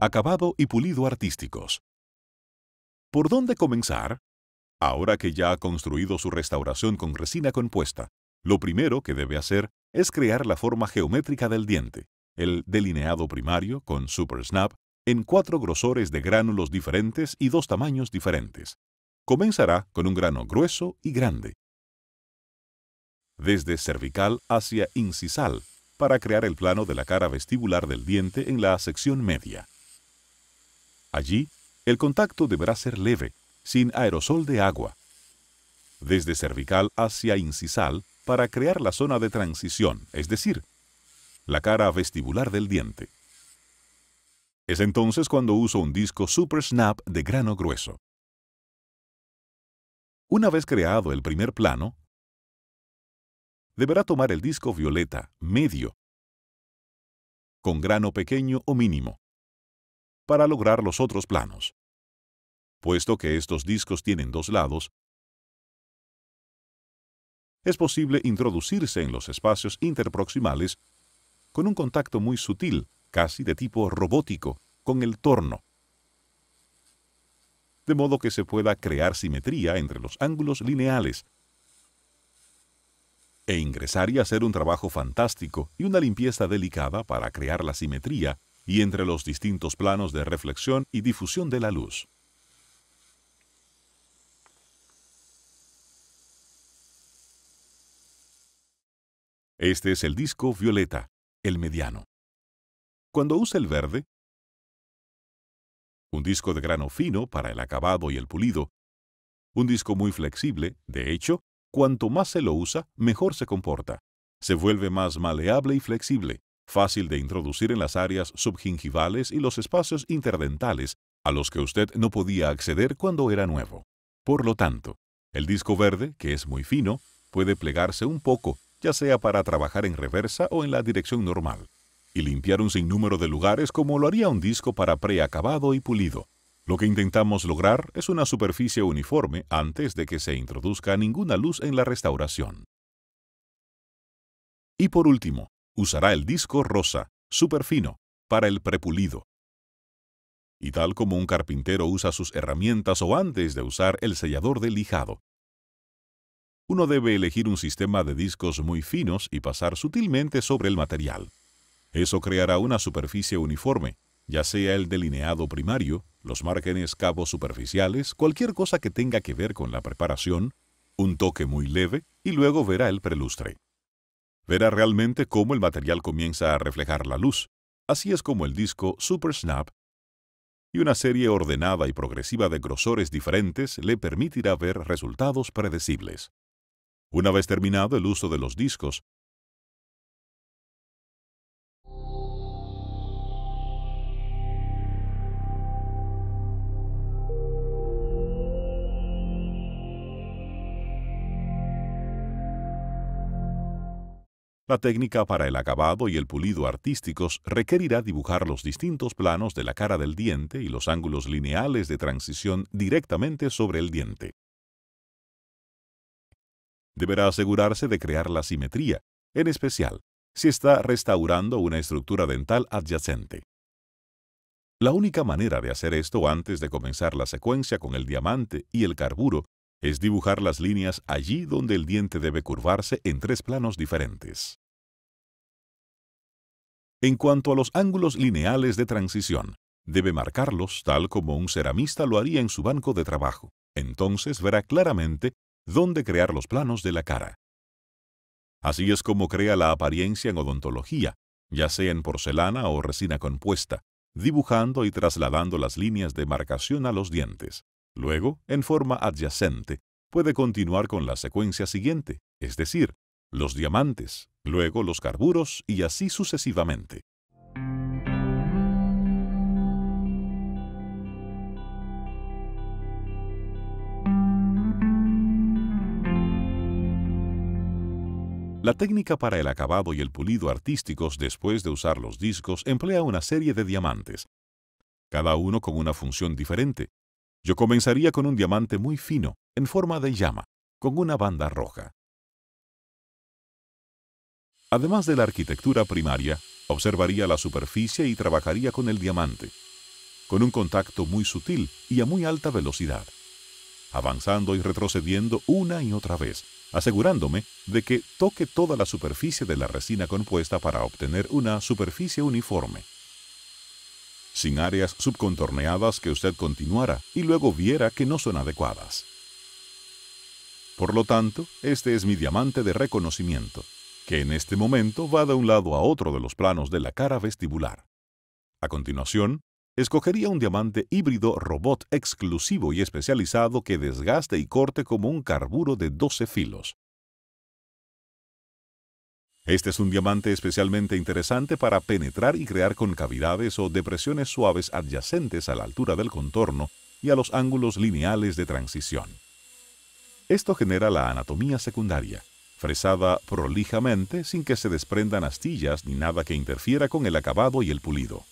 acabado y pulido artísticos. ¿Por dónde comenzar? Ahora que ya ha construido su restauración con resina compuesta, lo primero que debe hacer es crear la forma geométrica del diente, el delineado primario con Super Snap en cuatro grosores de gránulos diferentes y dos tamaños diferentes. Comenzará con un grano grueso y grande. Desde cervical hacia incisal, para crear el plano de la cara vestibular del diente en la sección media. Allí, el contacto deberá ser leve, sin aerosol de agua. Desde cervical hacia incisal para crear la zona de transición, es decir, la cara vestibular del diente. Es entonces cuando uso un disco Super Snap de grano grueso. Una vez creado el primer plano, deberá tomar el disco violeta medio, con grano pequeño o mínimo, para lograr los otros planos. Puesto que estos discos tienen dos lados, es posible introducirse en los espacios interproximales con un contacto muy sutil, casi de tipo robótico, con el torno, de modo que se pueda crear simetría entre los ángulos lineales e ingresar y hacer un trabajo fantástico y una limpieza delicada para crear la simetría y entre los distintos planos de reflexión y difusión de la luz. Este es el disco violeta, el mediano. Cuando usa el verde, un disco de grano fino para el acabado y el pulido, un disco muy flexible, de hecho, cuanto más se lo usa, mejor se comporta. Se vuelve más maleable y flexible fácil de introducir en las áreas subgingivales y los espacios interdentales a los que usted no podía acceder cuando era nuevo. Por lo tanto, el disco verde, que es muy fino, puede plegarse un poco, ya sea para trabajar en reversa o en la dirección normal, y limpiar un sinnúmero de lugares como lo haría un disco para preacabado y pulido. Lo que intentamos lograr es una superficie uniforme antes de que se introduzca ninguna luz en la restauración. Y por último, usará el disco rosa, super fino para el prepulido. Y tal como un carpintero usa sus herramientas o antes de usar el sellador de lijado. Uno debe elegir un sistema de discos muy finos y pasar sutilmente sobre el material. Eso creará una superficie uniforme, ya sea el delineado primario, los márgenes cabos superficiales, cualquier cosa que tenga que ver con la preparación, un toque muy leve y luego verá el prelustre verá realmente cómo el material comienza a reflejar la luz. Así es como el disco Super Snap y una serie ordenada y progresiva de grosores diferentes le permitirá ver resultados predecibles. Una vez terminado el uso de los discos, La técnica para el acabado y el pulido artísticos requerirá dibujar los distintos planos de la cara del diente y los ángulos lineales de transición directamente sobre el diente. Deberá asegurarse de crear la simetría, en especial si está restaurando una estructura dental adyacente. La única manera de hacer esto antes de comenzar la secuencia con el diamante y el carburo es dibujar las líneas allí donde el diente debe curvarse en tres planos diferentes. En cuanto a los ángulos lineales de transición, debe marcarlos tal como un ceramista lo haría en su banco de trabajo. Entonces verá claramente dónde crear los planos de la cara. Así es como crea la apariencia en odontología, ya sea en porcelana o resina compuesta, dibujando y trasladando las líneas de marcación a los dientes. Luego, en forma adyacente, puede continuar con la secuencia siguiente, es decir, los diamantes, luego los carburos y así sucesivamente. La técnica para el acabado y el pulido artísticos después de usar los discos emplea una serie de diamantes, cada uno con una función diferente, yo comenzaría con un diamante muy fino, en forma de llama, con una banda roja. Además de la arquitectura primaria, observaría la superficie y trabajaría con el diamante, con un contacto muy sutil y a muy alta velocidad, avanzando y retrocediendo una y otra vez, asegurándome de que toque toda la superficie de la resina compuesta para obtener una superficie uniforme sin áreas subcontorneadas que usted continuara y luego viera que no son adecuadas. Por lo tanto, este es mi diamante de reconocimiento, que en este momento va de un lado a otro de los planos de la cara vestibular. A continuación, escogería un diamante híbrido robot exclusivo y especializado que desgaste y corte como un carburo de 12 filos, este es un diamante especialmente interesante para penetrar y crear concavidades o depresiones suaves adyacentes a la altura del contorno y a los ángulos lineales de transición. Esto genera la anatomía secundaria, fresada prolijamente sin que se desprendan astillas ni nada que interfiera con el acabado y el pulido.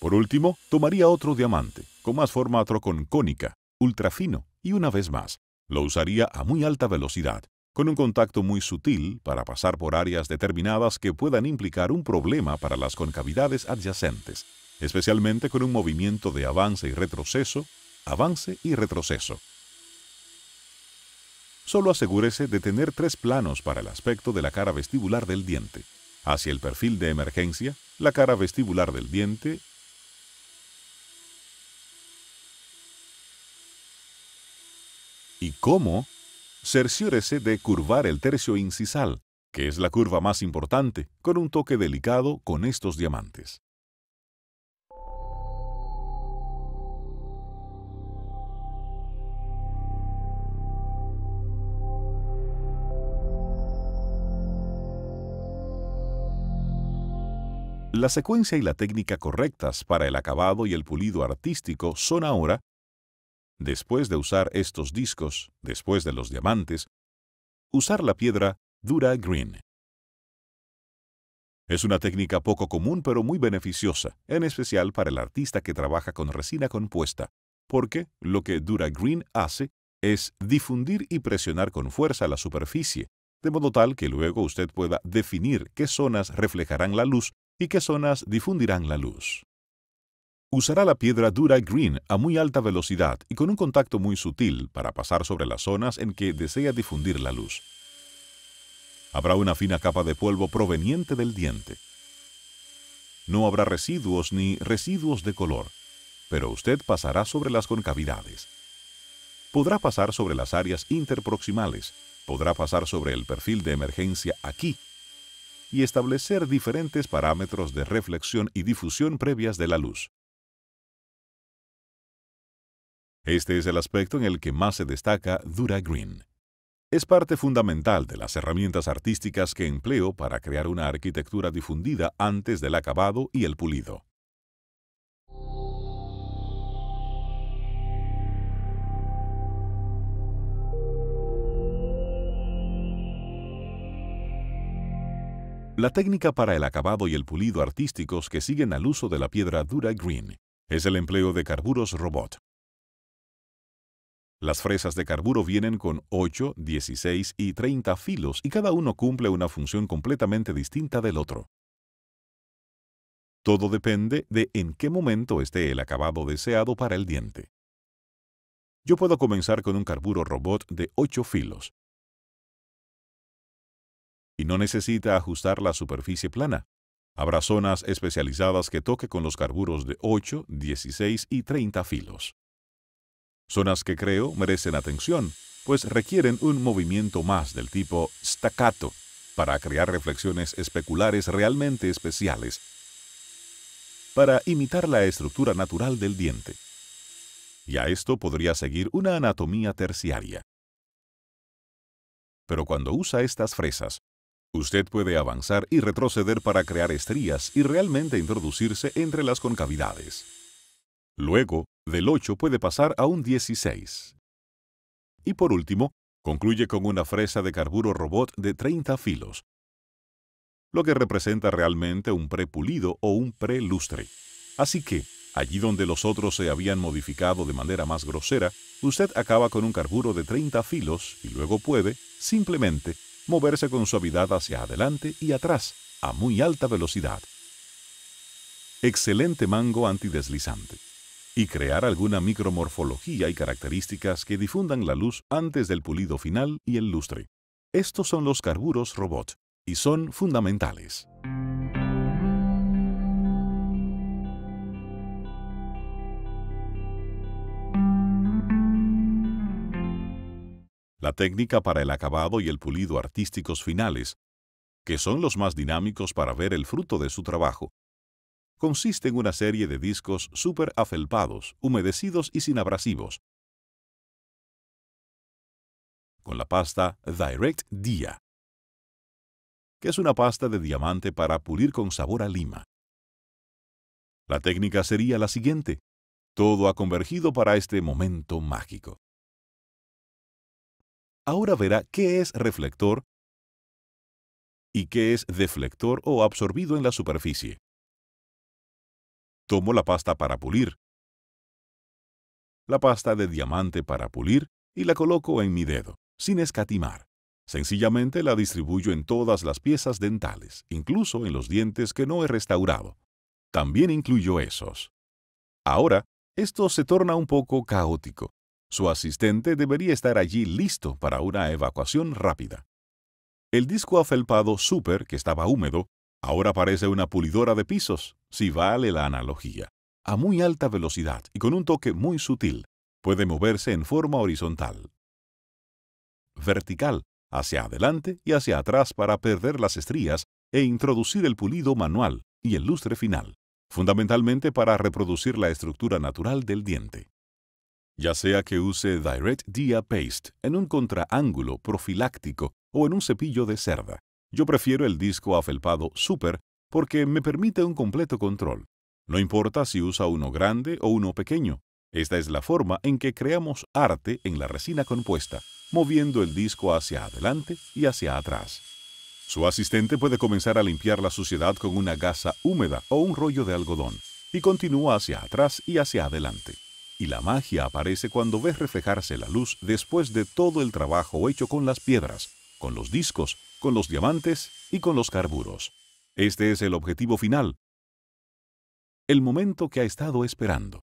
Por último, tomaría otro diamante, con más forma troconcónica, ultrafino, y una vez más, lo usaría a muy alta velocidad, con un contacto muy sutil para pasar por áreas determinadas que puedan implicar un problema para las concavidades adyacentes, especialmente con un movimiento de avance y retroceso, avance y retroceso. Solo asegúrese de tener tres planos para el aspecto de la cara vestibular del diente, hacia el perfil de emergencia, la cara vestibular del diente y cómo cerciórese de curvar el tercio incisal, que es la curva más importante, con un toque delicado con estos diamantes. La secuencia y la técnica correctas para el acabado y el pulido artístico son ahora Después de usar estos discos, después de los diamantes, usar la piedra dura green. Es una técnica poco común pero muy beneficiosa, en especial para el artista que trabaja con resina compuesta, porque lo que dura green hace es difundir y presionar con fuerza la superficie, de modo tal que luego usted pueda definir qué zonas reflejarán la luz y qué zonas difundirán la luz. Usará la piedra dura green a muy alta velocidad y con un contacto muy sutil para pasar sobre las zonas en que desea difundir la luz. Habrá una fina capa de polvo proveniente del diente. No habrá residuos ni residuos de color, pero usted pasará sobre las concavidades. Podrá pasar sobre las áreas interproximales, podrá pasar sobre el perfil de emergencia aquí y establecer diferentes parámetros de reflexión y difusión previas de la luz. Este es el aspecto en el que más se destaca Dura Green. Es parte fundamental de las herramientas artísticas que empleo para crear una arquitectura difundida antes del acabado y el pulido. La técnica para el acabado y el pulido artísticos que siguen al uso de la piedra dura green es el empleo de carburos robot. Las fresas de carburo vienen con 8, 16 y 30 filos y cada uno cumple una función completamente distinta del otro. Todo depende de en qué momento esté el acabado deseado para el diente. Yo puedo comenzar con un carburo robot de 8 filos y no necesita ajustar la superficie plana. Habrá zonas especializadas que toque con los carburos de 8, 16 y 30 filos zonas que creo merecen atención, pues requieren un movimiento más del tipo staccato para crear reflexiones especulares realmente especiales, para imitar la estructura natural del diente. Y a esto podría seguir una anatomía terciaria. Pero cuando usa estas fresas, usted puede avanzar y retroceder para crear estrías y realmente introducirse entre las concavidades. Luego, del 8 puede pasar a un 16. Y por último, concluye con una fresa de carburo robot de 30 filos, lo que representa realmente un pre pulido o un pre lustre. Así que, allí donde los otros se habían modificado de manera más grosera, usted acaba con un carburo de 30 filos y luego puede, simplemente, moverse con suavidad hacia adelante y atrás, a muy alta velocidad. Excelente mango antideslizante y crear alguna micromorfología y características que difundan la luz antes del pulido final y el lustre. Estos son los carburos robot y son fundamentales. La técnica para el acabado y el pulido artísticos finales, que son los más dinámicos para ver el fruto de su trabajo, consiste en una serie de discos súper afelpados, humedecidos y sin abrasivos, con la pasta Direct Dia, que es una pasta de diamante para pulir con sabor a lima. La técnica sería la siguiente. Todo ha convergido para este momento mágico. Ahora verá qué es reflector y qué es deflector o absorbido en la superficie. Tomo la pasta para pulir, la pasta de diamante para pulir y la coloco en mi dedo, sin escatimar. Sencillamente la distribuyo en todas las piezas dentales, incluso en los dientes que no he restaurado. También incluyo esos. Ahora, esto se torna un poco caótico. Su asistente debería estar allí listo para una evacuación rápida. El disco afelpado Super, que estaba húmedo, Ahora parece una pulidora de pisos, si vale la analogía. A muy alta velocidad y con un toque muy sutil, puede moverse en forma horizontal. Vertical, hacia adelante y hacia atrás para perder las estrías e introducir el pulido manual y el lustre final, fundamentalmente para reproducir la estructura natural del diente. Ya sea que use Direct Dia Paste en un contraángulo profiláctico o en un cepillo de cerda, yo prefiero el disco afelpado Super porque me permite un completo control. No importa si usa uno grande o uno pequeño. Esta es la forma en que creamos arte en la resina compuesta, moviendo el disco hacia adelante y hacia atrás. Su asistente puede comenzar a limpiar la suciedad con una gasa húmeda o un rollo de algodón, y continúa hacia atrás y hacia adelante. Y la magia aparece cuando ves reflejarse la luz después de todo el trabajo hecho con las piedras, con los discos, con los diamantes y con los carburos. Este es el objetivo final. El momento que ha estado esperando.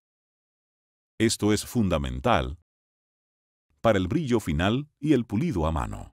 Esto es fundamental para el brillo final y el pulido a mano.